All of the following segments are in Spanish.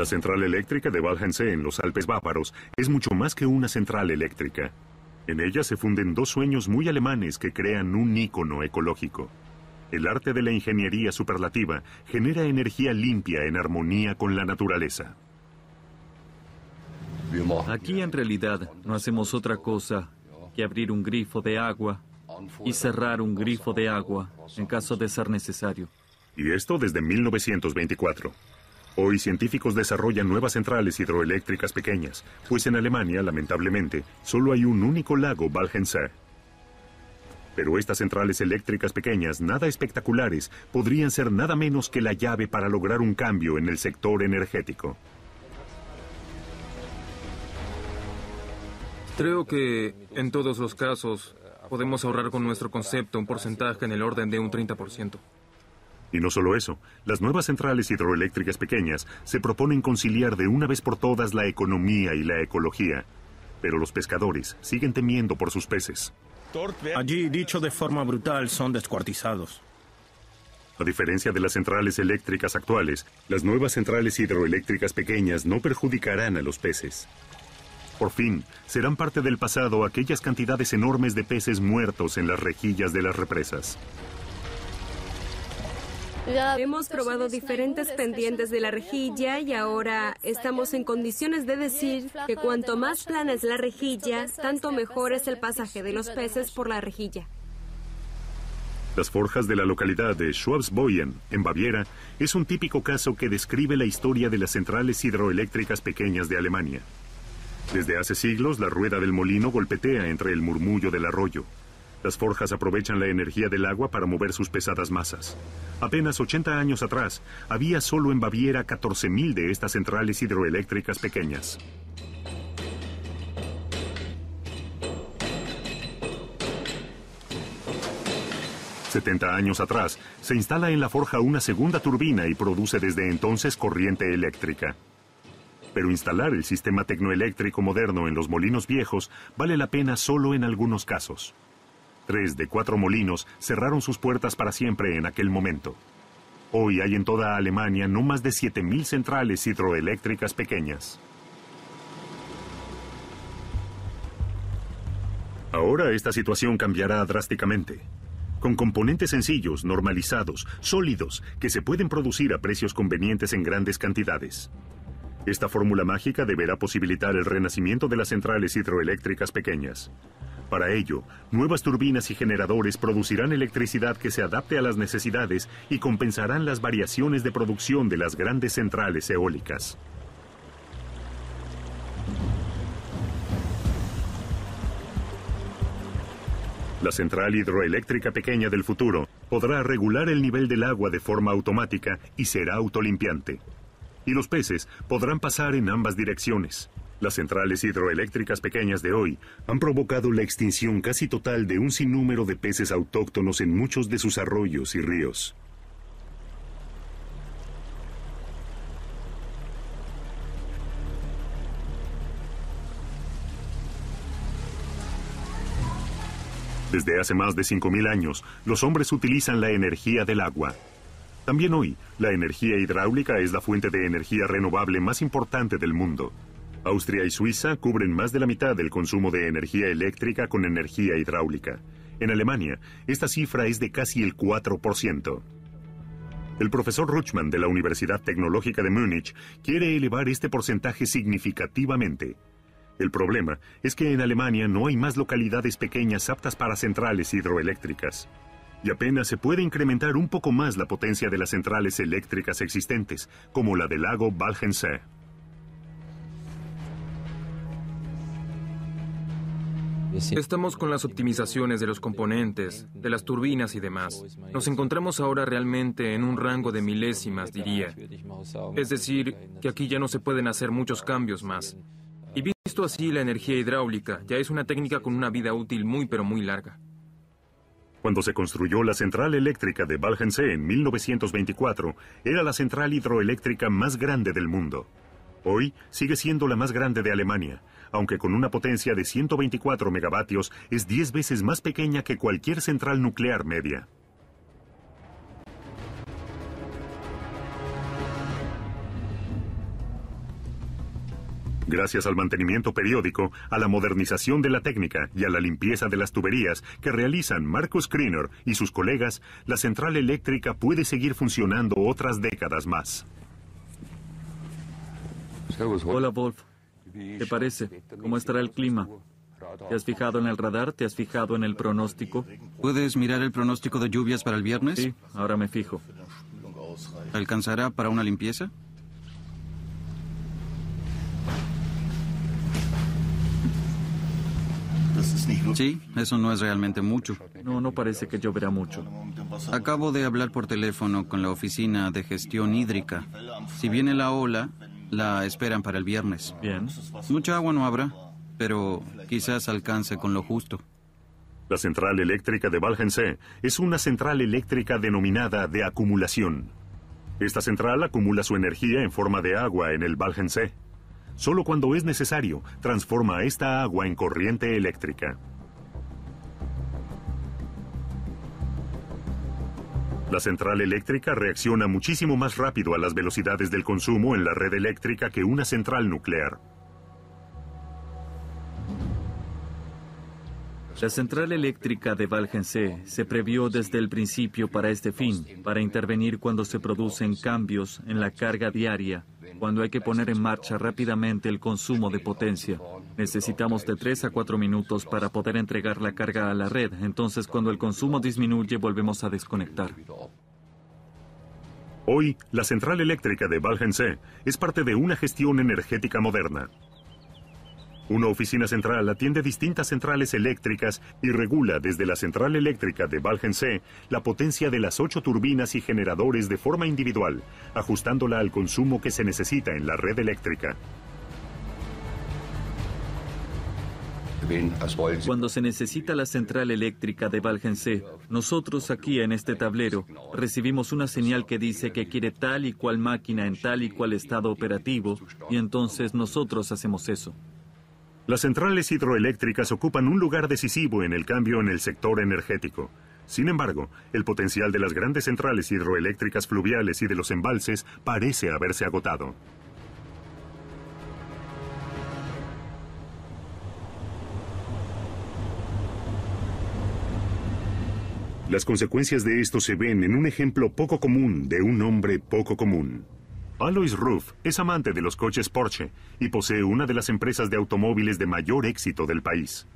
La central eléctrica de Walhensee en los Alpes Bávaros es mucho más que una central eléctrica. En ella se funden dos sueños muy alemanes que crean un ícono ecológico. El arte de la ingeniería superlativa genera energía limpia en armonía con la naturaleza. Aquí en realidad no hacemos otra cosa que abrir un grifo de agua y cerrar un grifo de agua en caso de ser necesario. Y esto desde 1924. Hoy científicos desarrollan nuevas centrales hidroeléctricas pequeñas, pues en Alemania, lamentablemente, solo hay un único lago balgenser Pero estas centrales eléctricas pequeñas, nada espectaculares, podrían ser nada menos que la llave para lograr un cambio en el sector energético. Creo que en todos los casos podemos ahorrar con nuestro concepto un porcentaje en el orden de un 30%. Y no solo eso, las nuevas centrales hidroeléctricas pequeñas se proponen conciliar de una vez por todas la economía y la ecología. Pero los pescadores siguen temiendo por sus peces. Allí, dicho de forma brutal, son descuartizados. A diferencia de las centrales eléctricas actuales, las nuevas centrales hidroeléctricas pequeñas no perjudicarán a los peces. Por fin, serán parte del pasado aquellas cantidades enormes de peces muertos en las rejillas de las represas. Hemos pues, probado diferentes pendientes de la rejilla y ahora estamos en condiciones de decir que cuanto más plana es la rejilla, tanto mejor es el pasaje de los peces por la rejilla. Las forjas de la localidad de Schwabsboyen, en Baviera, es un típico caso que describe la historia de las centrales hidroeléctricas pequeñas de Alemania. Desde hace siglos, la rueda del molino golpetea entre el murmullo del arroyo. Las forjas aprovechan la energía del agua para mover sus pesadas masas. Apenas 80 años atrás, había solo en Baviera 14.000 de estas centrales hidroeléctricas pequeñas. 70 años atrás, se instala en la forja una segunda turbina y produce desde entonces corriente eléctrica. Pero instalar el sistema tecnoeléctrico moderno en los molinos viejos vale la pena solo en algunos casos. Tres de cuatro molinos cerraron sus puertas para siempre en aquel momento. Hoy hay en toda Alemania no más de 7.000 centrales hidroeléctricas pequeñas. Ahora esta situación cambiará drásticamente. Con componentes sencillos, normalizados, sólidos, que se pueden producir a precios convenientes en grandes cantidades. Esta fórmula mágica deberá posibilitar el renacimiento de las centrales hidroeléctricas pequeñas. Para ello, nuevas turbinas y generadores producirán electricidad que se adapte a las necesidades y compensarán las variaciones de producción de las grandes centrales eólicas. La central hidroeléctrica pequeña del futuro podrá regular el nivel del agua de forma automática y será autolimpiante y los peces podrán pasar en ambas direcciones. Las centrales hidroeléctricas pequeñas de hoy han provocado la extinción casi total de un sinnúmero de peces autóctonos en muchos de sus arroyos y ríos. Desde hace más de 5.000 años, los hombres utilizan la energía del agua también hoy, la energía hidráulica es la fuente de energía renovable más importante del mundo. Austria y Suiza cubren más de la mitad del consumo de energía eléctrica con energía hidráulica. En Alemania, esta cifra es de casi el 4%. El profesor Rutschmann de la Universidad Tecnológica de Múnich quiere elevar este porcentaje significativamente. El problema es que en Alemania no hay más localidades pequeñas aptas para centrales hidroeléctricas y apenas se puede incrementar un poco más la potencia de las centrales eléctricas existentes, como la del lago Valgense. Estamos con las optimizaciones de los componentes, de las turbinas y demás. Nos encontramos ahora realmente en un rango de milésimas, diría. Es decir, que aquí ya no se pueden hacer muchos cambios más. Y visto así, la energía hidráulica ya es una técnica con una vida útil muy pero muy larga. Cuando se construyó la central eléctrica de Valhensee en 1924, era la central hidroeléctrica más grande del mundo. Hoy sigue siendo la más grande de Alemania, aunque con una potencia de 124 megavatios es 10 veces más pequeña que cualquier central nuclear media. gracias al mantenimiento periódico, a la modernización de la técnica y a la limpieza de las tuberías que realizan Marcus Kriner y sus colegas, la central eléctrica puede seguir funcionando otras décadas más. Hola, Wolf. ¿Qué parece? ¿Cómo estará el clima? ¿Te has fijado en el radar? ¿Te has fijado en el pronóstico? ¿Puedes mirar el pronóstico de lluvias para el viernes? Sí, ahora me fijo. ¿Alcanzará para una limpieza? Sí, eso no es realmente mucho. No, no parece que lloverá mucho. Acabo de hablar por teléfono con la oficina de gestión hídrica. Si viene la ola, la esperan para el viernes. Bien. Mucha agua no habrá, pero quizás alcance con lo justo. La central eléctrica de Valgense es una central eléctrica denominada de acumulación. Esta central acumula su energía en forma de agua en el Valgense. Solo cuando es necesario, transforma esta agua en corriente eléctrica. La central eléctrica reacciona muchísimo más rápido a las velocidades del consumo en la red eléctrica que una central nuclear. La central eléctrica de Valgense se previó desde el principio para este fin, para intervenir cuando se producen cambios en la carga diaria cuando hay que poner en marcha rápidamente el consumo de potencia. Necesitamos de 3 a 4 minutos para poder entregar la carga a la red, entonces cuando el consumo disminuye volvemos a desconectar. Hoy, la central eléctrica de Valgense es parte de una gestión energética moderna. Una oficina central atiende distintas centrales eléctricas y regula desde la central eléctrica de Valgense la potencia de las ocho turbinas y generadores de forma individual, ajustándola al consumo que se necesita en la red eléctrica. Cuando se necesita la central eléctrica de Valgensee, nosotros aquí en este tablero recibimos una señal que dice que quiere tal y cual máquina en tal y cual estado operativo y entonces nosotros hacemos eso. Las centrales hidroeléctricas ocupan un lugar decisivo en el cambio en el sector energético. Sin embargo, el potencial de las grandes centrales hidroeléctricas fluviales y de los embalses parece haberse agotado. Las consecuencias de esto se ven en un ejemplo poco común de un hombre poco común. Alois Roof es amante de los coches Porsche y posee una de las empresas de automóviles de mayor éxito del país.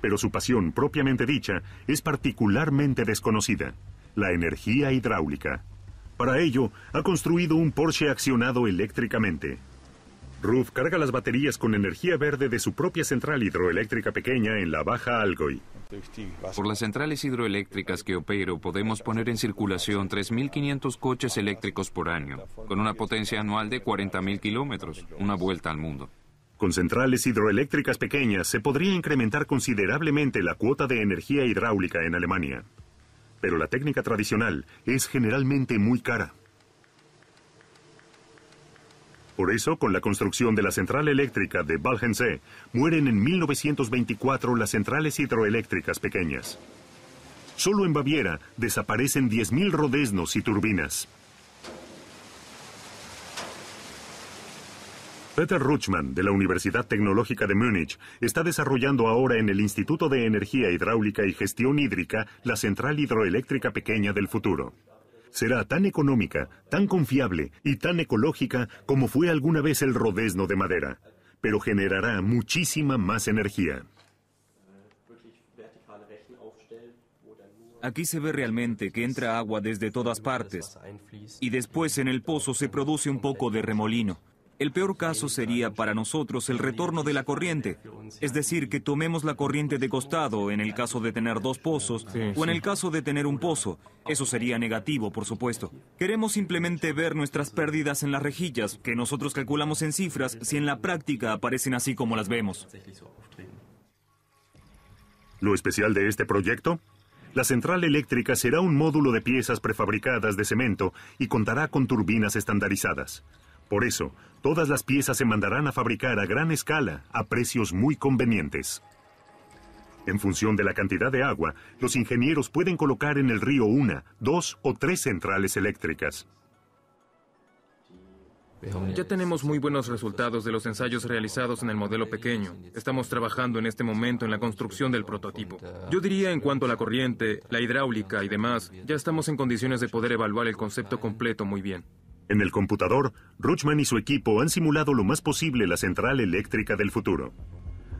Pero su pasión propiamente dicha es particularmente desconocida, la energía hidráulica. Para ello, ha construido un Porsche accionado eléctricamente. Ruff carga las baterías con energía verde de su propia central hidroeléctrica pequeña en la Baja Algoy. Por las centrales hidroeléctricas que opero, podemos poner en circulación 3.500 coches eléctricos por año, con una potencia anual de 40.000 kilómetros, una vuelta al mundo. Con centrales hidroeléctricas pequeñas se podría incrementar considerablemente la cuota de energía hidráulica en Alemania. Pero la técnica tradicional es generalmente muy cara. Por eso, con la construcción de la central eléctrica de Valhensee, mueren en 1924 las centrales hidroeléctricas pequeñas. Solo en Baviera desaparecen 10.000 rodesnos y turbinas. Peter Rutschmann de la Universidad Tecnológica de Múnich, está desarrollando ahora en el Instituto de Energía Hidráulica y Gestión Hídrica la central hidroeléctrica pequeña del futuro será tan económica, tan confiable y tan ecológica como fue alguna vez el rodesno de madera, pero generará muchísima más energía. Aquí se ve realmente que entra agua desde todas partes y después en el pozo se produce un poco de remolino. El peor caso sería para nosotros el retorno de la corriente, es decir, que tomemos la corriente de costado en el caso de tener dos pozos o en el caso de tener un pozo. Eso sería negativo, por supuesto. Queremos simplemente ver nuestras pérdidas en las rejillas, que nosotros calculamos en cifras, si en la práctica aparecen así como las vemos. ¿Lo especial de este proyecto? La central eléctrica será un módulo de piezas prefabricadas de cemento y contará con turbinas estandarizadas. Por eso, Todas las piezas se mandarán a fabricar a gran escala, a precios muy convenientes. En función de la cantidad de agua, los ingenieros pueden colocar en el río una, dos o tres centrales eléctricas. Ya tenemos muy buenos resultados de los ensayos realizados en el modelo pequeño. Estamos trabajando en este momento en la construcción del prototipo. Yo diría en cuanto a la corriente, la hidráulica y demás, ya estamos en condiciones de poder evaluar el concepto completo muy bien. En el computador, Ruchman y su equipo han simulado lo más posible la central eléctrica del futuro.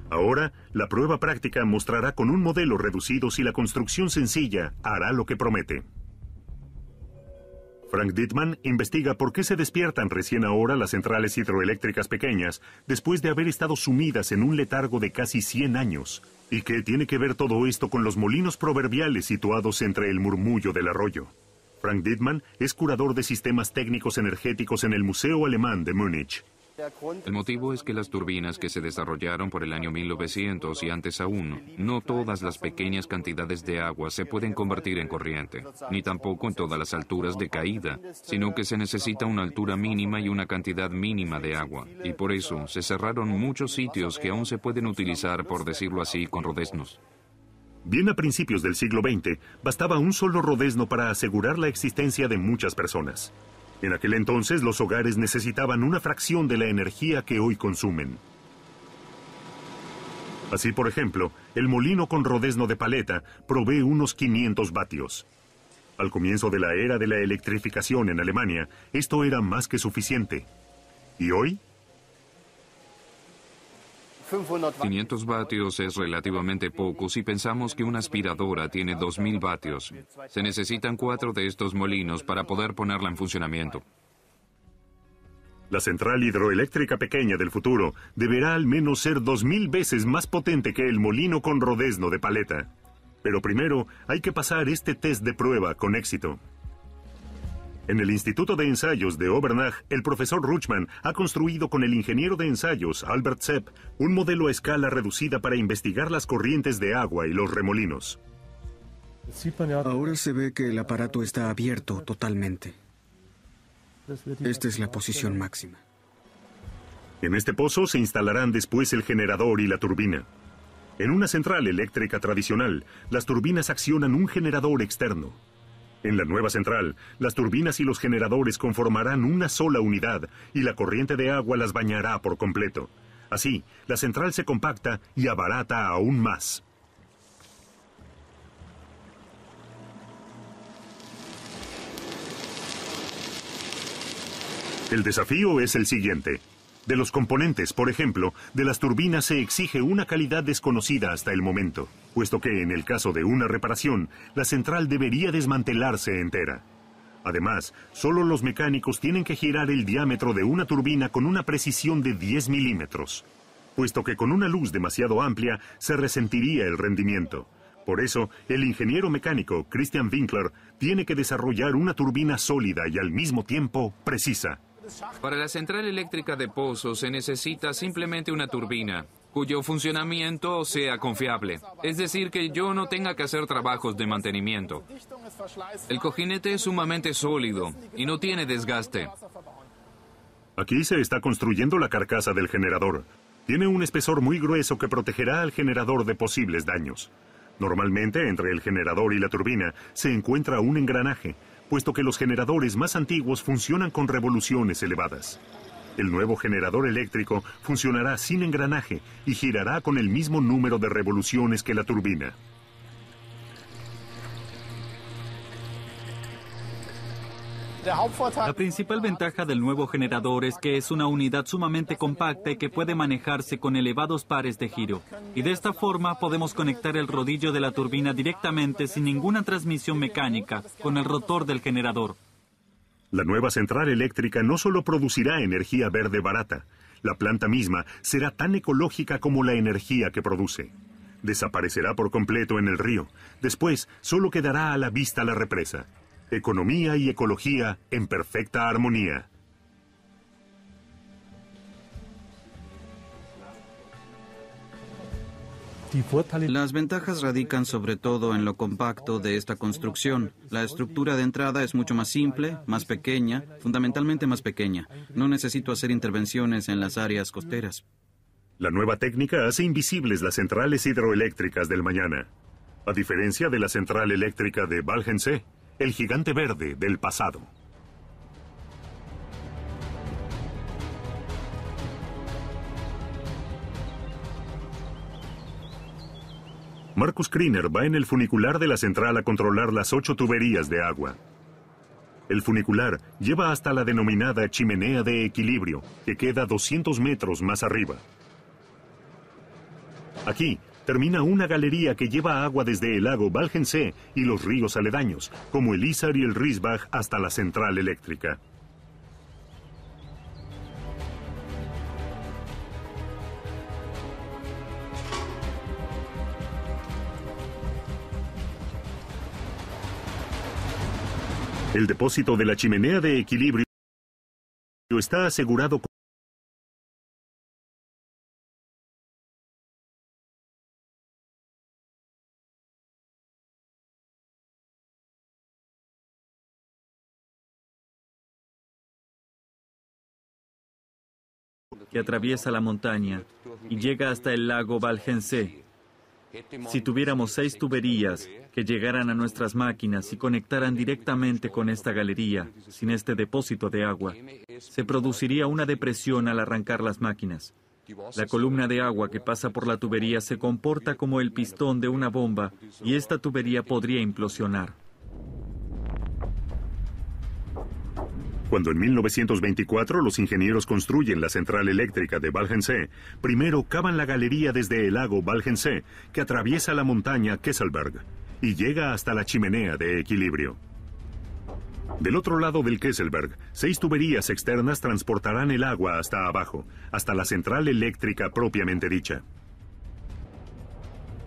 Ahora, la prueba práctica mostrará con un modelo reducido si la construcción sencilla hará lo que promete. Frank Dittman investiga por qué se despiertan recién ahora las centrales hidroeléctricas pequeñas después de haber estado sumidas en un letargo de casi 100 años. ¿Y qué tiene que ver todo esto con los molinos proverbiales situados entre el murmullo del arroyo? Frank Dittmann es curador de sistemas técnicos energéticos en el Museo Alemán de Múnich. El motivo es que las turbinas que se desarrollaron por el año 1900 y antes aún, no todas las pequeñas cantidades de agua se pueden convertir en corriente, ni tampoco en todas las alturas de caída, sino que se necesita una altura mínima y una cantidad mínima de agua, y por eso se cerraron muchos sitios que aún se pueden utilizar, por decirlo así, con rodesnos. Bien a principios del siglo XX, bastaba un solo rodezno para asegurar la existencia de muchas personas. En aquel entonces los hogares necesitaban una fracción de la energía que hoy consumen. Así, por ejemplo, el molino con rodezno de paleta provee unos 500 vatios. Al comienzo de la era de la electrificación en Alemania, esto era más que suficiente. Y hoy, 500 vatios es relativamente poco si pensamos que una aspiradora tiene 2.000 vatios. Se necesitan cuatro de estos molinos para poder ponerla en funcionamiento. La central hidroeléctrica pequeña del futuro deberá al menos ser 2.000 veces más potente que el molino con rodesno de paleta. Pero primero hay que pasar este test de prueba con éxito. En el Instituto de Ensayos de Obernach, el profesor Ruchman ha construido con el ingeniero de ensayos Albert Sepp un modelo a escala reducida para investigar las corrientes de agua y los remolinos. Ahora se ve que el aparato está abierto totalmente. Esta es la posición máxima. En este pozo se instalarán después el generador y la turbina. En una central eléctrica tradicional, las turbinas accionan un generador externo. En la nueva central, las turbinas y los generadores conformarán una sola unidad y la corriente de agua las bañará por completo. Así, la central se compacta y abarata aún más. El desafío es el siguiente. De los componentes, por ejemplo, de las turbinas se exige una calidad desconocida hasta el momento, puesto que en el caso de una reparación, la central debería desmantelarse entera. Además, solo los mecánicos tienen que girar el diámetro de una turbina con una precisión de 10 milímetros, puesto que con una luz demasiado amplia se resentiría el rendimiento. Por eso, el ingeniero mecánico Christian Winkler tiene que desarrollar una turbina sólida y al mismo tiempo precisa. Para la central eléctrica de Pozo se necesita simplemente una turbina cuyo funcionamiento sea confiable. Es decir, que yo no tenga que hacer trabajos de mantenimiento. El cojinete es sumamente sólido y no tiene desgaste. Aquí se está construyendo la carcasa del generador. Tiene un espesor muy grueso que protegerá al generador de posibles daños. Normalmente, entre el generador y la turbina se encuentra un engranaje puesto que los generadores más antiguos funcionan con revoluciones elevadas. El nuevo generador eléctrico funcionará sin engranaje y girará con el mismo número de revoluciones que la turbina. La principal ventaja del nuevo generador es que es una unidad sumamente compacta y que puede manejarse con elevados pares de giro. Y de esta forma podemos conectar el rodillo de la turbina directamente sin ninguna transmisión mecánica con el rotor del generador. La nueva central eléctrica no solo producirá energía verde barata, la planta misma será tan ecológica como la energía que produce. Desaparecerá por completo en el río. Después, solo quedará a la vista la represa economía y ecología en perfecta armonía. Las ventajas radican sobre todo en lo compacto de esta construcción. La estructura de entrada es mucho más simple, más pequeña, fundamentalmente más pequeña. No necesito hacer intervenciones en las áreas costeras. La nueva técnica hace invisibles las centrales hidroeléctricas del mañana, a diferencia de la central eléctrica de Valgensee el gigante verde del pasado. Marcus Kriner va en el funicular de la central a controlar las ocho tuberías de agua. El funicular lleva hasta la denominada chimenea de equilibrio, que queda 200 metros más arriba. Aquí, termina una galería que lleva agua desde el lago Valgense y los ríos aledaños, como el Isar y el Riesbach, hasta la central eléctrica. El depósito de la chimenea de equilibrio está asegurado con que atraviesa la montaña y llega hasta el lago Valjense. Si tuviéramos seis tuberías que llegaran a nuestras máquinas y conectaran directamente con esta galería, sin este depósito de agua, se produciría una depresión al arrancar las máquinas. La columna de agua que pasa por la tubería se comporta como el pistón de una bomba y esta tubería podría implosionar. Cuando en 1924 los ingenieros construyen la central eléctrica de Valhensee, primero cavan la galería desde el lago Valhensee, que atraviesa la montaña Kesselberg, y llega hasta la chimenea de equilibrio. Del otro lado del Kesselberg, seis tuberías externas transportarán el agua hasta abajo, hasta la central eléctrica propiamente dicha.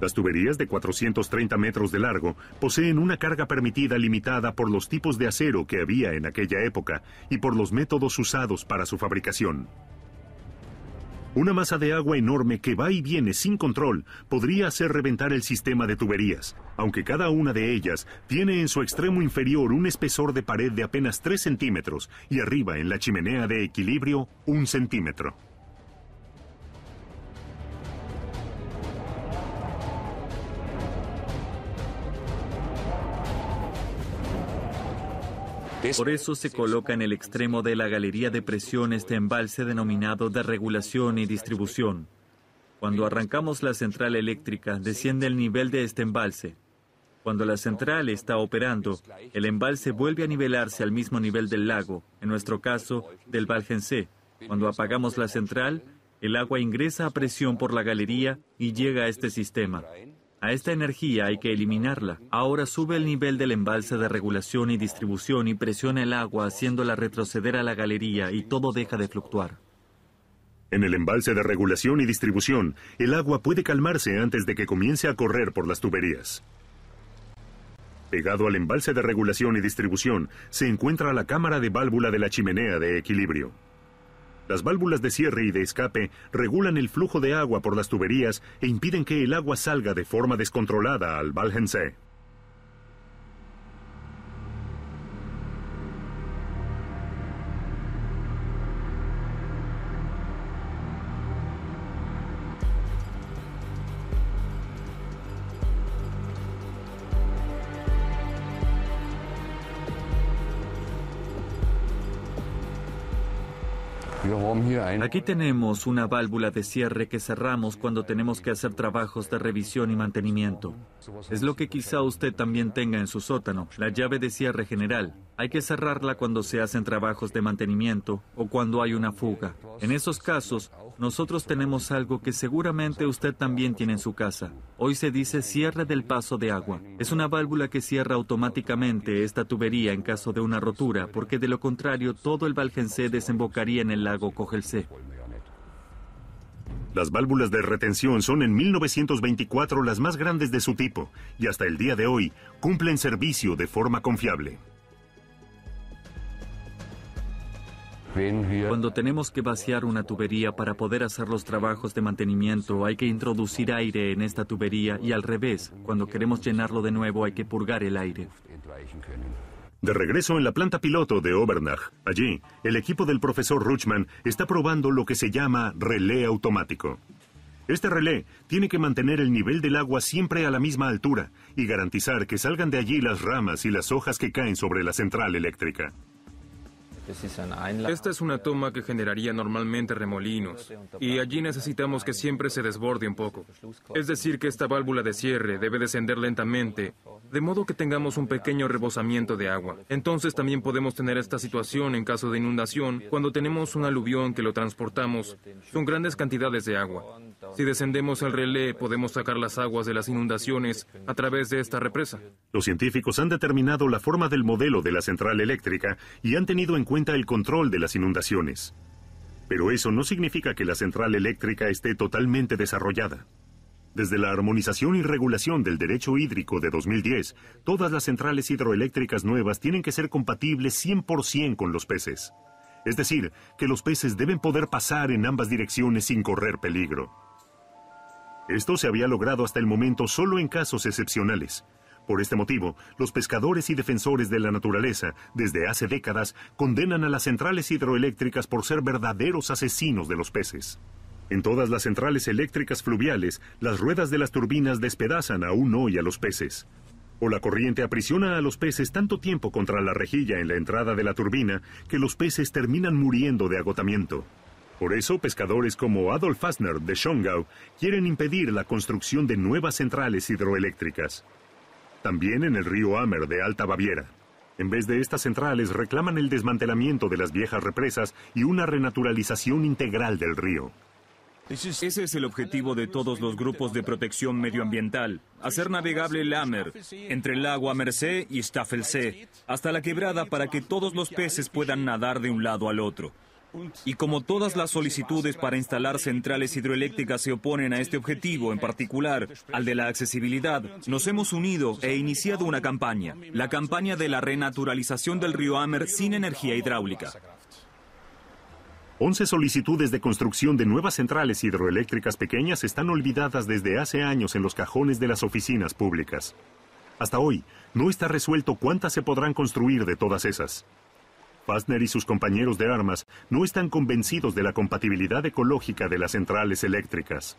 Las tuberías de 430 metros de largo poseen una carga permitida limitada por los tipos de acero que había en aquella época y por los métodos usados para su fabricación. Una masa de agua enorme que va y viene sin control podría hacer reventar el sistema de tuberías, aunque cada una de ellas tiene en su extremo inferior un espesor de pared de apenas 3 centímetros y arriba en la chimenea de equilibrio un centímetro. Por eso se coloca en el extremo de la galería de presión este embalse denominado de regulación y distribución. Cuando arrancamos la central eléctrica, desciende el nivel de este embalse. Cuando la central está operando, el embalse vuelve a nivelarse al mismo nivel del lago, en nuestro caso, del Valgense. Cuando apagamos la central, el agua ingresa a presión por la galería y llega a este sistema. A esta energía hay que eliminarla. Ahora sube el nivel del embalse de regulación y distribución y presiona el agua haciéndola retroceder a la galería y todo deja de fluctuar. En el embalse de regulación y distribución, el agua puede calmarse antes de que comience a correr por las tuberías. Pegado al embalse de regulación y distribución se encuentra la cámara de válvula de la chimenea de equilibrio. Las válvulas de cierre y de escape regulan el flujo de agua por las tuberías e impiden que el agua salga de forma descontrolada al Valhensee. Oh, Aquí tenemos una válvula de cierre que cerramos cuando tenemos que hacer trabajos de revisión y mantenimiento. Es lo que quizá usted también tenga en su sótano, la llave de cierre general. Hay que cerrarla cuando se hacen trabajos de mantenimiento o cuando hay una fuga. En esos casos, nosotros tenemos algo que seguramente usted también tiene en su casa. Hoy se dice cierre del paso de agua. Es una válvula que cierra automáticamente esta tubería en caso de una rotura, porque de lo contrario todo el Valgencé desembocaría en el lago Cogelse. Las válvulas de retención son en 1924 las más grandes de su tipo y hasta el día de hoy cumplen servicio de forma confiable. Cuando tenemos que vaciar una tubería para poder hacer los trabajos de mantenimiento, hay que introducir aire en esta tubería y al revés, cuando queremos llenarlo de nuevo hay que purgar el aire. De regreso en la planta piloto de Obernach, allí, el equipo del profesor Ruchman está probando lo que se llama relé automático. Este relé tiene que mantener el nivel del agua siempre a la misma altura y garantizar que salgan de allí las ramas y las hojas que caen sobre la central eléctrica. Esta es una toma que generaría normalmente remolinos y allí necesitamos que siempre se desborde un poco. Es decir, que esta válvula de cierre debe descender lentamente, de modo que tengamos un pequeño rebosamiento de agua. Entonces también podemos tener esta situación en caso de inundación cuando tenemos un aluvión que lo transportamos. con grandes cantidades de agua. Si descendemos el relé podemos sacar las aguas de las inundaciones a través de esta represa. Los científicos han determinado la forma del modelo de la central eléctrica y han tenido en cuenta cuenta el control de las inundaciones. Pero eso no significa que la central eléctrica esté totalmente desarrollada. Desde la armonización y regulación del derecho hídrico de 2010, todas las centrales hidroeléctricas nuevas tienen que ser compatibles 100% con los peces. Es decir, que los peces deben poder pasar en ambas direcciones sin correr peligro. Esto se había logrado hasta el momento solo en casos excepcionales, por este motivo, los pescadores y defensores de la naturaleza, desde hace décadas, condenan a las centrales hidroeléctricas por ser verdaderos asesinos de los peces. En todas las centrales eléctricas fluviales, las ruedas de las turbinas despedazan aún hoy a los peces. O la corriente aprisiona a los peces tanto tiempo contra la rejilla en la entrada de la turbina que los peces terminan muriendo de agotamiento. Por eso, pescadores como Adolf Fassner de Schongau quieren impedir la construcción de nuevas centrales hidroeléctricas también en el río Ammer de Alta Baviera. En vez de estas centrales, reclaman el desmantelamiento de las viejas represas y una renaturalización integral del río. Ese es el objetivo de todos los grupos de protección medioambiental, hacer navegable el Ammer, entre el lago Ammersee y Staffelsee, hasta la quebrada para que todos los peces puedan nadar de un lado al otro. Y como todas las solicitudes para instalar centrales hidroeléctricas se oponen a este objetivo en particular, al de la accesibilidad, nos hemos unido e iniciado una campaña, la campaña de la renaturalización del río Amer sin energía hidráulica. Once solicitudes de construcción de nuevas centrales hidroeléctricas pequeñas están olvidadas desde hace años en los cajones de las oficinas públicas. Hasta hoy, no está resuelto cuántas se podrán construir de todas esas. Fassner y sus compañeros de armas no están convencidos de la compatibilidad ecológica de las centrales eléctricas.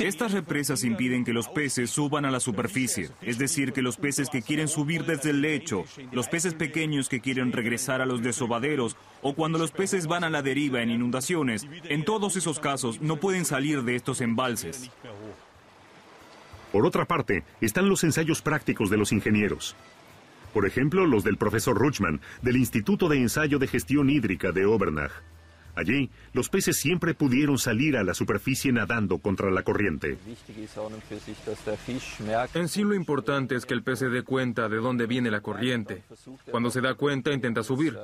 Estas represas impiden que los peces suban a la superficie, es decir, que los peces que quieren subir desde el lecho, los peces pequeños que quieren regresar a los desobaderos o cuando los peces van a la deriva en inundaciones, en todos esos casos no pueden salir de estos embalses. Por otra parte, están los ensayos prácticos de los ingenieros. Por ejemplo, los del profesor Ruchman, del Instituto de Ensayo de Gestión Hídrica de Obernach. Allí, los peces siempre pudieron salir a la superficie nadando contra la corriente. En sí lo importante es que el pez se dé cuenta de dónde viene la corriente. Cuando se da cuenta, intenta subir.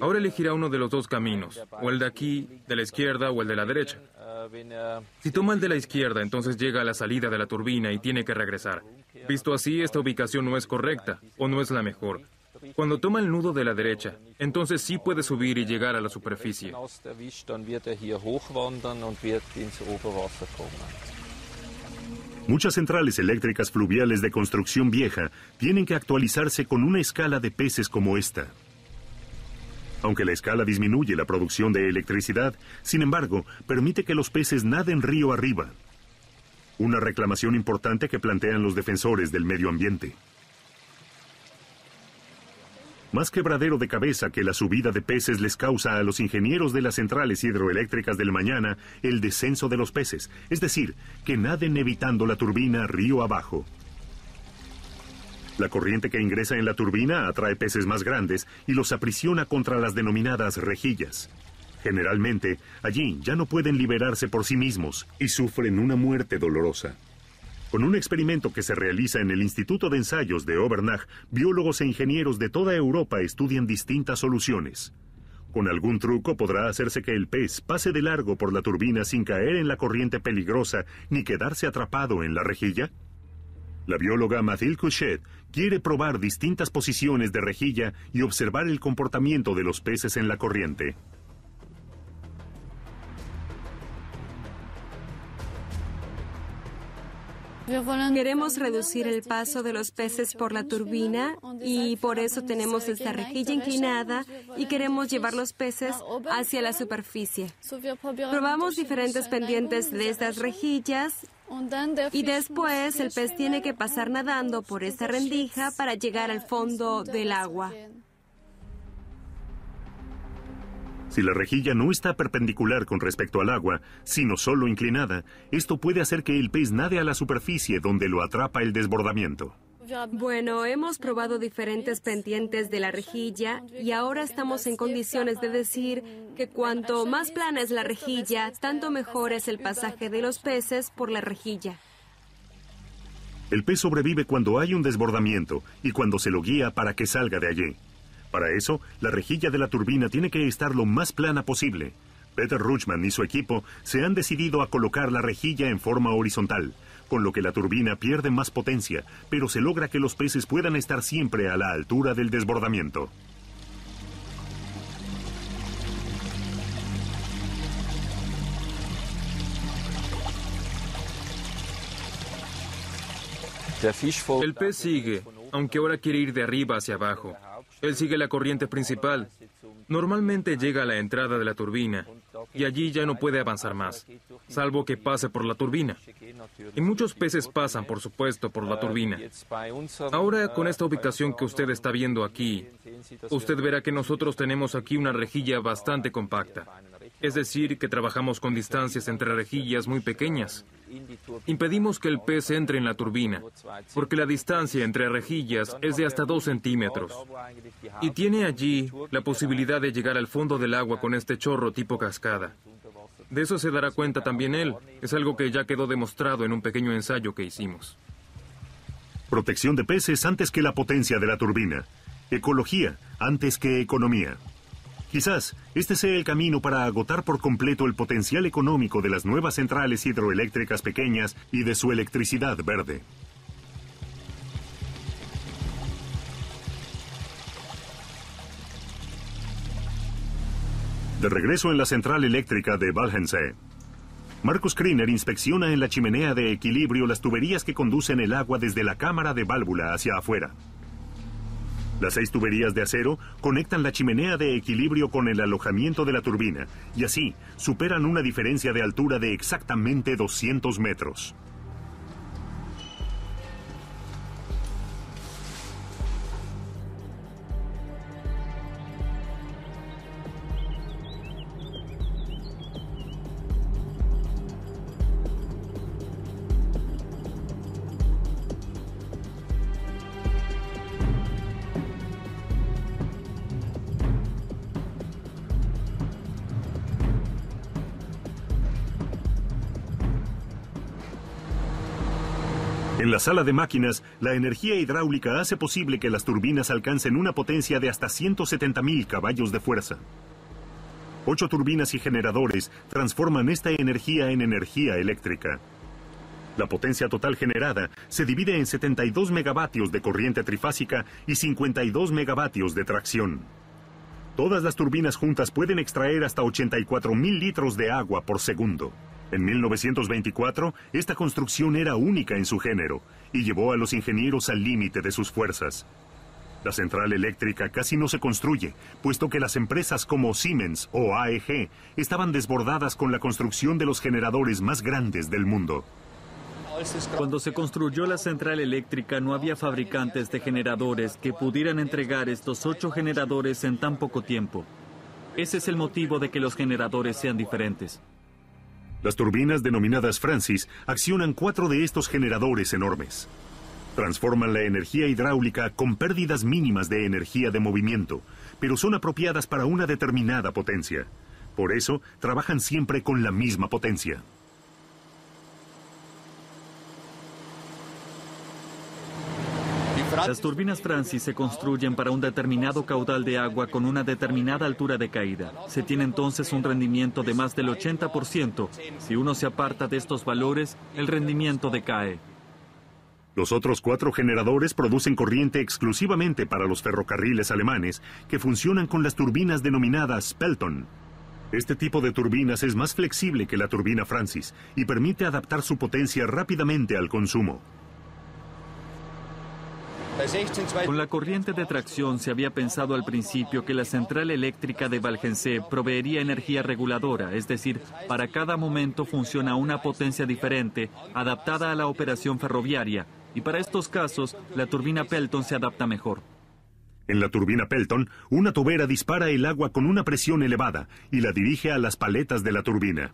Ahora elegirá uno de los dos caminos, o el de aquí, de la izquierda o el de la derecha. Si toma el de la izquierda, entonces llega a la salida de la turbina y tiene que regresar. Visto así, esta ubicación no es correcta o no es la mejor. Cuando toma el nudo de la derecha, entonces sí puede subir y llegar a la superficie. Muchas centrales eléctricas fluviales de construcción vieja tienen que actualizarse con una escala de peces como esta. Aunque la escala disminuye la producción de electricidad, sin embargo, permite que los peces naden río arriba. Una reclamación importante que plantean los defensores del medio ambiente. Más quebradero de cabeza que la subida de peces les causa a los ingenieros de las centrales hidroeléctricas del mañana el descenso de los peces, es decir, que naden evitando la turbina río abajo. La corriente que ingresa en la turbina atrae peces más grandes y los aprisiona contra las denominadas rejillas. Generalmente, allí ya no pueden liberarse por sí mismos y sufren una muerte dolorosa. Con un experimento que se realiza en el Instituto de Ensayos de Obernach, biólogos e ingenieros de toda Europa estudian distintas soluciones. Con algún truco podrá hacerse que el pez pase de largo por la turbina sin caer en la corriente peligrosa ni quedarse atrapado en la rejilla. La bióloga Mathilde Couchet quiere probar distintas posiciones de rejilla y observar el comportamiento de los peces en la corriente. Queremos reducir el paso de los peces por la turbina y por eso tenemos esta rejilla inclinada y queremos llevar los peces hacia la superficie. Probamos diferentes pendientes de estas rejillas y después el pez tiene que pasar nadando por esta rendija para llegar al fondo del agua. Si la rejilla no está perpendicular con respecto al agua, sino solo inclinada, esto puede hacer que el pez nade a la superficie donde lo atrapa el desbordamiento. Bueno, hemos probado diferentes pendientes de la rejilla y ahora estamos en condiciones de decir que cuanto más plana es la rejilla, tanto mejor es el pasaje de los peces por la rejilla. El pez sobrevive cuando hay un desbordamiento y cuando se lo guía para que salga de allí. Para eso, la rejilla de la turbina tiene que estar lo más plana posible. Peter Ruchman y su equipo se han decidido a colocar la rejilla en forma horizontal, con lo que la turbina pierde más potencia, pero se logra que los peces puedan estar siempre a la altura del desbordamiento. El pez sigue, aunque ahora quiere ir de arriba hacia abajo. Él sigue la corriente principal. Normalmente llega a la entrada de la turbina y allí ya no puede avanzar más, salvo que pase por la turbina. Y muchos peces pasan, por supuesto, por la turbina. Ahora, con esta ubicación que usted está viendo aquí, usted verá que nosotros tenemos aquí una rejilla bastante compacta. Es decir, que trabajamos con distancias entre rejillas muy pequeñas. Impedimos que el pez entre en la turbina, porque la distancia entre rejillas es de hasta dos centímetros. Y tiene allí la posibilidad de llegar al fondo del agua con este chorro tipo cascada. De eso se dará cuenta también él. Es algo que ya quedó demostrado en un pequeño ensayo que hicimos. Protección de peces antes que la potencia de la turbina. Ecología antes que economía. Quizás este sea el camino para agotar por completo el potencial económico de las nuevas centrales hidroeléctricas pequeñas y de su electricidad verde. De regreso en la central eléctrica de Valhensee, Marcus Kriner inspecciona en la chimenea de equilibrio las tuberías que conducen el agua desde la cámara de válvula hacia afuera. Las seis tuberías de acero conectan la chimenea de equilibrio con el alojamiento de la turbina y así superan una diferencia de altura de exactamente 200 metros. En la sala de máquinas, la energía hidráulica hace posible que las turbinas alcancen una potencia de hasta 170.000 caballos de fuerza. Ocho turbinas y generadores transforman esta energía en energía eléctrica. La potencia total generada se divide en 72 megavatios de corriente trifásica y 52 megavatios de tracción. Todas las turbinas juntas pueden extraer hasta 84.000 litros de agua por segundo. En 1924, esta construcción era única en su género y llevó a los ingenieros al límite de sus fuerzas. La central eléctrica casi no se construye, puesto que las empresas como Siemens o AEG estaban desbordadas con la construcción de los generadores más grandes del mundo. Cuando se construyó la central eléctrica no había fabricantes de generadores que pudieran entregar estos ocho generadores en tan poco tiempo. Ese es el motivo de que los generadores sean diferentes. Las turbinas denominadas Francis accionan cuatro de estos generadores enormes. Transforman la energía hidráulica con pérdidas mínimas de energía de movimiento, pero son apropiadas para una determinada potencia. Por eso, trabajan siempre con la misma potencia. Las turbinas Francis se construyen para un determinado caudal de agua con una determinada altura de caída. Se tiene entonces un rendimiento de más del 80%. Si uno se aparta de estos valores, el rendimiento decae. Los otros cuatro generadores producen corriente exclusivamente para los ferrocarriles alemanes, que funcionan con las turbinas denominadas Pelton. Este tipo de turbinas es más flexible que la turbina Francis y permite adaptar su potencia rápidamente al consumo. Con la corriente de tracción se había pensado al principio que la central eléctrica de Valgencé proveería energía reguladora, es decir, para cada momento funciona una potencia diferente, adaptada a la operación ferroviaria, y para estos casos la turbina Pelton se adapta mejor. En la turbina Pelton, una tobera dispara el agua con una presión elevada y la dirige a las paletas de la turbina.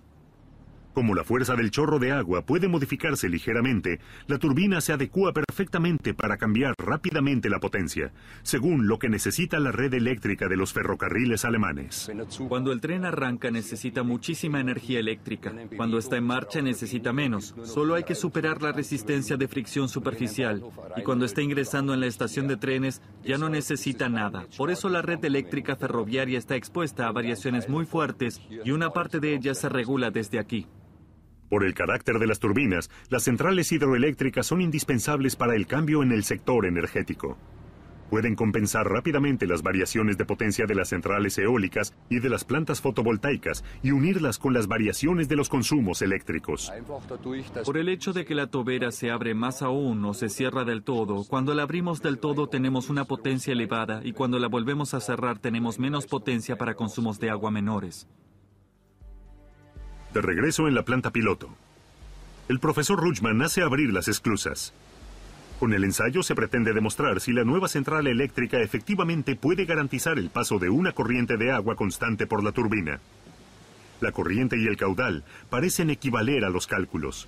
Como la fuerza del chorro de agua puede modificarse ligeramente, la turbina se adecua perfectamente para cambiar rápidamente la potencia, según lo que necesita la red eléctrica de los ferrocarriles alemanes. Cuando el tren arranca necesita muchísima energía eléctrica. Cuando está en marcha necesita menos. Solo hay que superar la resistencia de fricción superficial. Y cuando está ingresando en la estación de trenes ya no necesita nada. Por eso la red eléctrica ferroviaria está expuesta a variaciones muy fuertes y una parte de ella se regula desde aquí. Por el carácter de las turbinas, las centrales hidroeléctricas son indispensables para el cambio en el sector energético. Pueden compensar rápidamente las variaciones de potencia de las centrales eólicas y de las plantas fotovoltaicas y unirlas con las variaciones de los consumos eléctricos. Por el hecho de que la tobera se abre más aún o se cierra del todo, cuando la abrimos del todo tenemos una potencia elevada y cuando la volvemos a cerrar tenemos menos potencia para consumos de agua menores. De regreso en la planta piloto. El profesor Ruchman hace abrir las esclusas. Con el ensayo se pretende demostrar si la nueva central eléctrica efectivamente puede garantizar el paso de una corriente de agua constante por la turbina. La corriente y el caudal parecen equivaler a los cálculos.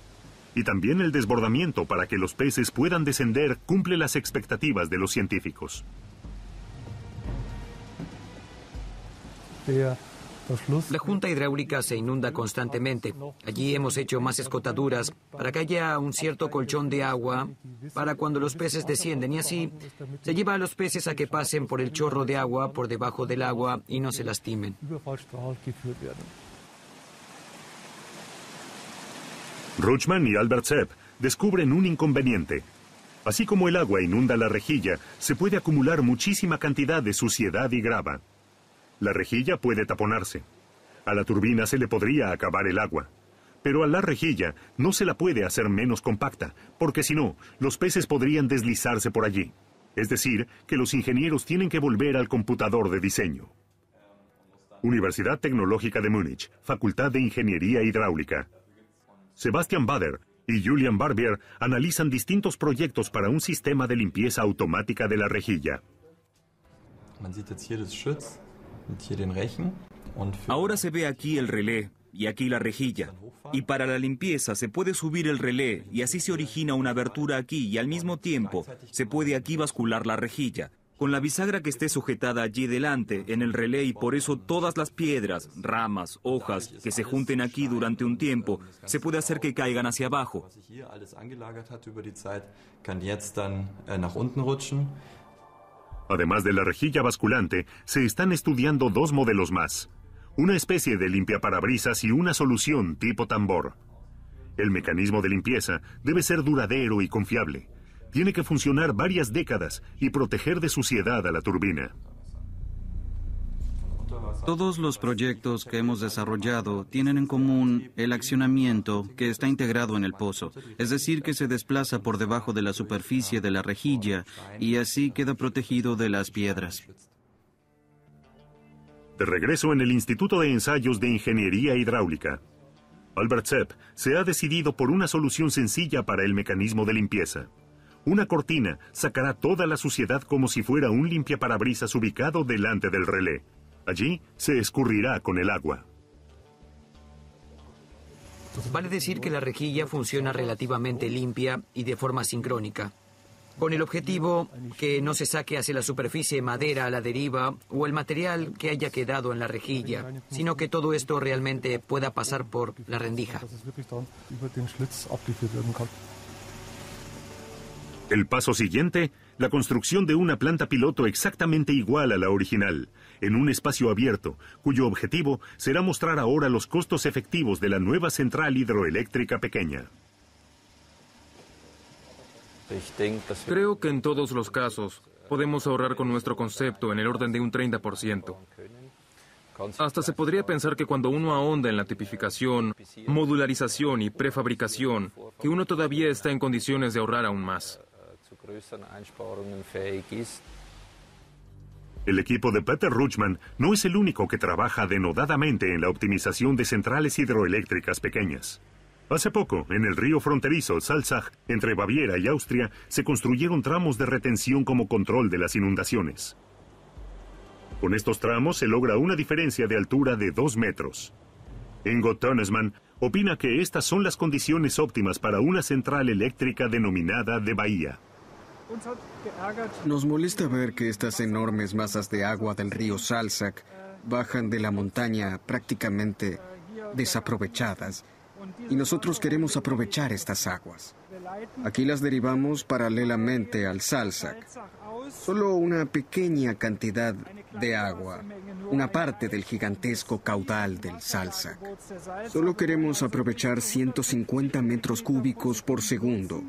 Y también el desbordamiento para que los peces puedan descender cumple las expectativas de los científicos. La junta hidráulica se inunda constantemente. Allí hemos hecho más escotaduras para que haya un cierto colchón de agua para cuando los peces descienden y así se lleva a los peces a que pasen por el chorro de agua por debajo del agua y no se lastimen. Ruchman y Albert Sepp descubren un inconveniente. Así como el agua inunda la rejilla, se puede acumular muchísima cantidad de suciedad y grava. La rejilla puede taponarse. A la turbina se le podría acabar el agua. Pero a la rejilla no se la puede hacer menos compacta, porque si no, los peces podrían deslizarse por allí. Es decir, que los ingenieros tienen que volver al computador de diseño. Universidad Tecnológica de Múnich, Facultad de Ingeniería Hidráulica. Sebastian Bader y Julian Barbier analizan distintos proyectos para un sistema de limpieza automática de la rejilla. Ahora se ve aquí el relé y aquí la rejilla. Y para la limpieza se puede subir el relé y así se origina una abertura aquí y al mismo tiempo se puede aquí bascular la rejilla. Con la bisagra que esté sujetada allí delante, en el relé, y por eso todas las piedras, ramas, hojas que se junten aquí durante un tiempo, se puede hacer que caigan hacia abajo. Además de la rejilla basculante, se están estudiando dos modelos más, una especie de limpiaparabrisas y una solución tipo tambor. El mecanismo de limpieza debe ser duradero y confiable. Tiene que funcionar varias décadas y proteger de suciedad a la turbina. Todos los proyectos que hemos desarrollado tienen en común el accionamiento que está integrado en el pozo, es decir, que se desplaza por debajo de la superficie de la rejilla y así queda protegido de las piedras. De regreso en el Instituto de Ensayos de Ingeniería Hidráulica, Albert Sepp se ha decidido por una solución sencilla para el mecanismo de limpieza. Una cortina sacará toda la suciedad como si fuera un limpiaparabrisas ubicado delante del relé. Allí se escurrirá con el agua. Vale decir que la rejilla funciona relativamente limpia y de forma sincrónica, con el objetivo que no se saque hacia la superficie madera a la deriva o el material que haya quedado en la rejilla, sino que todo esto realmente pueda pasar por la rendija. El paso siguiente, la construcción de una planta piloto exactamente igual a la original, en un espacio abierto, cuyo objetivo será mostrar ahora los costos efectivos de la nueva central hidroeléctrica pequeña. Creo que en todos los casos podemos ahorrar con nuestro concepto en el orden de un 30%. Hasta se podría pensar que cuando uno ahonda en la tipificación, modularización y prefabricación, que uno todavía está en condiciones de ahorrar aún más. El equipo de Peter Rutschmann no es el único que trabaja denodadamente en la optimización de centrales hidroeléctricas pequeñas. Hace poco, en el río fronterizo Salzach, entre Baviera y Austria, se construyeron tramos de retención como control de las inundaciones. Con estos tramos se logra una diferencia de altura de 2 metros. Ingo Tonesman opina que estas son las condiciones óptimas para una central eléctrica denominada de bahía. Nos molesta ver que estas enormes masas de agua del río Salsac bajan de la montaña prácticamente desaprovechadas y nosotros queremos aprovechar estas aguas. Aquí las derivamos paralelamente al Salsac. Solo una pequeña cantidad de agua, una parte del gigantesco caudal del Salsac. Solo queremos aprovechar 150 metros cúbicos por segundo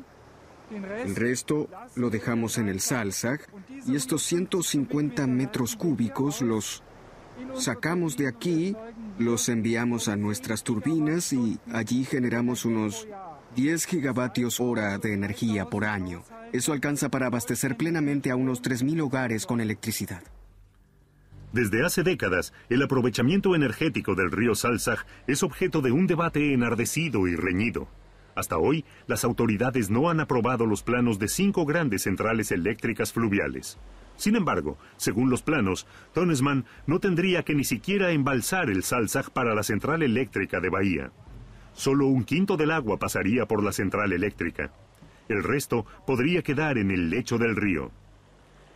el resto lo dejamos en el Salzach y estos 150 metros cúbicos los sacamos de aquí, los enviamos a nuestras turbinas y allí generamos unos 10 gigavatios hora de energía por año. Eso alcanza para abastecer plenamente a unos 3.000 hogares con electricidad. Desde hace décadas, el aprovechamiento energético del río Salzach es objeto de un debate enardecido y reñido. Hasta hoy, las autoridades no han aprobado los planos de cinco grandes centrales eléctricas fluviales. Sin embargo, según los planos, Tonesman no tendría que ni siquiera embalsar el Salzach para la central eléctrica de Bahía. Solo un quinto del agua pasaría por la central eléctrica. El resto podría quedar en el lecho del río.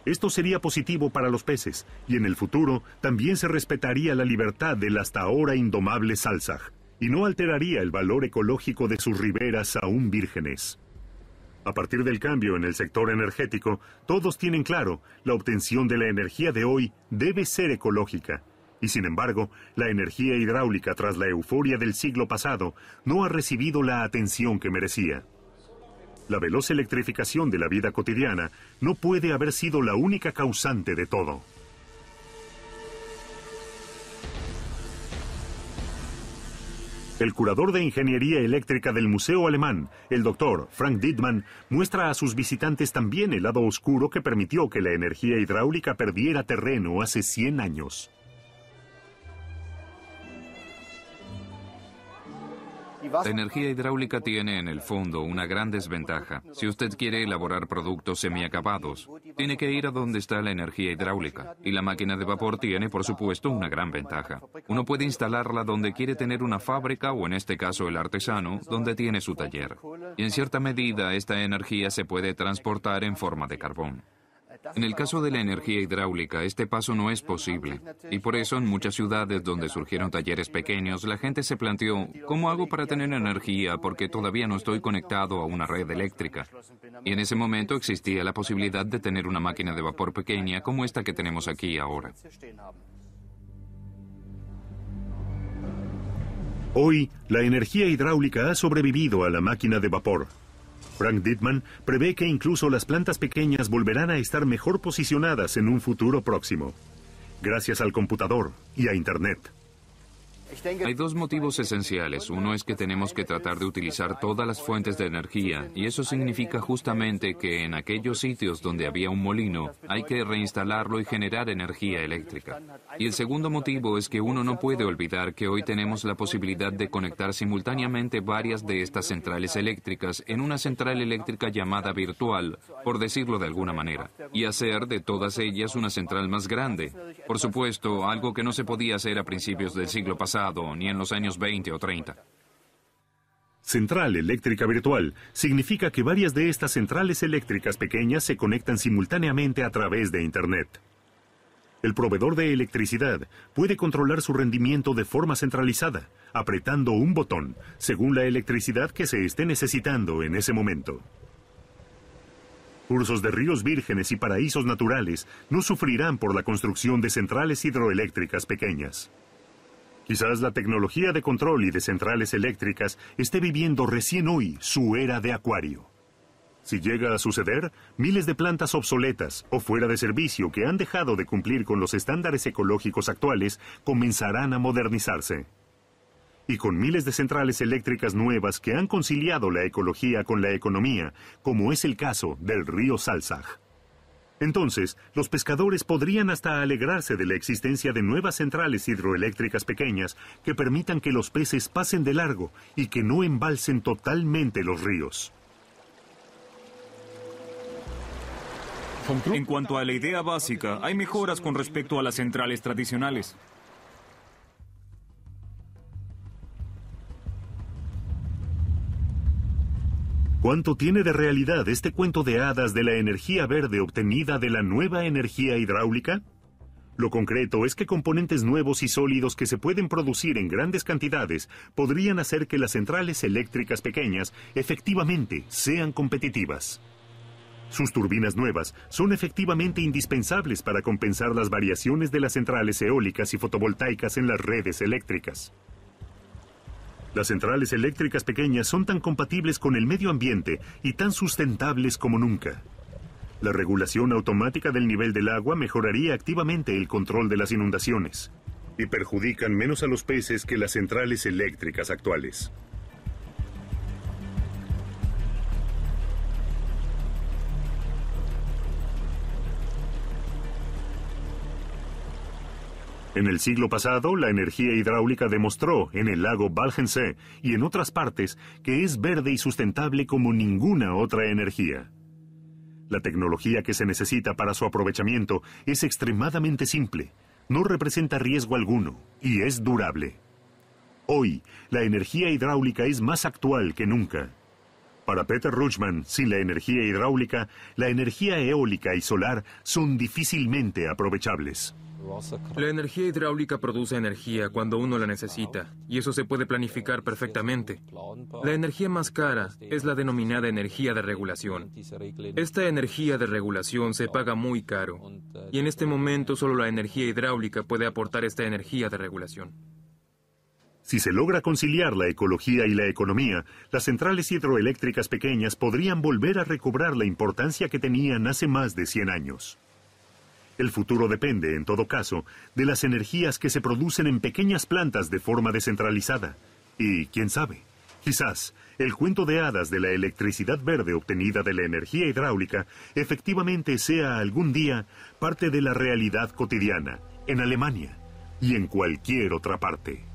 Esto sería positivo para los peces, y en el futuro también se respetaría la libertad del hasta ahora indomable Salzach y no alteraría el valor ecológico de sus riberas aún vírgenes. A partir del cambio en el sector energético, todos tienen claro, la obtención de la energía de hoy debe ser ecológica. Y sin embargo, la energía hidráulica tras la euforia del siglo pasado no ha recibido la atención que merecía. La veloz electrificación de la vida cotidiana no puede haber sido la única causante de todo. El curador de ingeniería eléctrica del Museo Alemán, el doctor Frank Dittmann, muestra a sus visitantes también el lado oscuro que permitió que la energía hidráulica perdiera terreno hace 100 años. La energía hidráulica tiene en el fondo una gran desventaja. Si usted quiere elaborar productos semiacabados, tiene que ir a donde está la energía hidráulica. Y la máquina de vapor tiene, por supuesto, una gran ventaja. Uno puede instalarla donde quiere tener una fábrica o en este caso el artesano, donde tiene su taller. Y en cierta medida esta energía se puede transportar en forma de carbón. En el caso de la energía hidráulica, este paso no es posible. Y por eso en muchas ciudades donde surgieron talleres pequeños, la gente se planteó, ¿cómo hago para tener energía porque todavía no estoy conectado a una red eléctrica? Y en ese momento existía la posibilidad de tener una máquina de vapor pequeña como esta que tenemos aquí ahora. Hoy, la energía hidráulica ha sobrevivido a la máquina de vapor. Frank Dittman prevé que incluso las plantas pequeñas volverán a estar mejor posicionadas en un futuro próximo, gracias al computador y a Internet. Hay dos motivos esenciales. Uno es que tenemos que tratar de utilizar todas las fuentes de energía y eso significa justamente que en aquellos sitios donde había un molino hay que reinstalarlo y generar energía eléctrica. Y el segundo motivo es que uno no puede olvidar que hoy tenemos la posibilidad de conectar simultáneamente varias de estas centrales eléctricas en una central eléctrica llamada virtual, por decirlo de alguna manera, y hacer de todas ellas una central más grande. Por supuesto, algo que no se podía hacer a principios del siglo pasado ni en los años 20 o 30. Central eléctrica virtual significa que varias de estas centrales eléctricas pequeñas se conectan simultáneamente a través de Internet. El proveedor de electricidad puede controlar su rendimiento de forma centralizada, apretando un botón, según la electricidad que se esté necesitando en ese momento. Cursos de ríos vírgenes y paraísos naturales no sufrirán por la construcción de centrales hidroeléctricas pequeñas. Quizás la tecnología de control y de centrales eléctricas esté viviendo recién hoy su era de acuario. Si llega a suceder, miles de plantas obsoletas o fuera de servicio que han dejado de cumplir con los estándares ecológicos actuales comenzarán a modernizarse. Y con miles de centrales eléctricas nuevas que han conciliado la ecología con la economía, como es el caso del río Salzach. Entonces, los pescadores podrían hasta alegrarse de la existencia de nuevas centrales hidroeléctricas pequeñas que permitan que los peces pasen de largo y que no embalsen totalmente los ríos. En cuanto a la idea básica, hay mejoras con respecto a las centrales tradicionales. ¿Cuánto tiene de realidad este cuento de hadas de la energía verde obtenida de la nueva energía hidráulica? Lo concreto es que componentes nuevos y sólidos que se pueden producir en grandes cantidades podrían hacer que las centrales eléctricas pequeñas efectivamente sean competitivas. Sus turbinas nuevas son efectivamente indispensables para compensar las variaciones de las centrales eólicas y fotovoltaicas en las redes eléctricas. Las centrales eléctricas pequeñas son tan compatibles con el medio ambiente y tan sustentables como nunca. La regulación automática del nivel del agua mejoraría activamente el control de las inundaciones y perjudican menos a los peces que las centrales eléctricas actuales. En el siglo pasado, la energía hidráulica demostró en el lago Valgensee y en otras partes que es verde y sustentable como ninguna otra energía. La tecnología que se necesita para su aprovechamiento es extremadamente simple, no representa riesgo alguno y es durable. Hoy, la energía hidráulica es más actual que nunca. Para Peter Ruchman, sin la energía hidráulica, la energía eólica y solar son difícilmente aprovechables. La energía hidráulica produce energía cuando uno la necesita, y eso se puede planificar perfectamente. La energía más cara es la denominada energía de regulación. Esta energía de regulación se paga muy caro, y en este momento solo la energía hidráulica puede aportar esta energía de regulación. Si se logra conciliar la ecología y la economía, las centrales hidroeléctricas pequeñas podrían volver a recobrar la importancia que tenían hace más de 100 años. El futuro depende, en todo caso, de las energías que se producen en pequeñas plantas de forma descentralizada. Y, quién sabe, quizás el cuento de hadas de la electricidad verde obtenida de la energía hidráulica efectivamente sea algún día parte de la realidad cotidiana en Alemania y en cualquier otra parte.